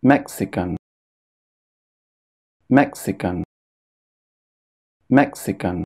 Mexican Mexican Mexican